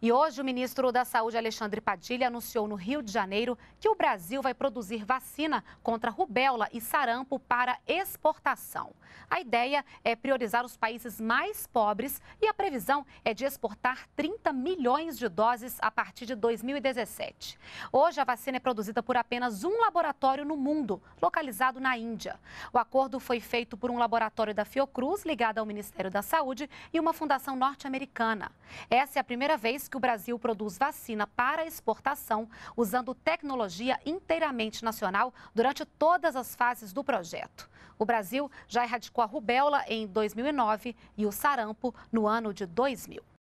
E hoje, o ministro da Saúde, Alexandre Padilha, anunciou no Rio de Janeiro que o Brasil vai produzir vacina contra rubéola e sarampo para exportação. A ideia é priorizar os países mais pobres e a previsão é de exportar 30 milhões de doses a partir de 2017. Hoje, a vacina é produzida por apenas um laboratório no mundo, localizado na Índia. O acordo foi feito por um laboratório da Fiocruz, ligado ao Ministério da Saúde, e uma fundação norte-americana. Essa é a primeira vez que o Brasil produz vacina para exportação usando tecnologia inteiramente nacional durante todas as fases do projeto. O Brasil já erradicou a rubéola em 2009 e o sarampo no ano de 2000.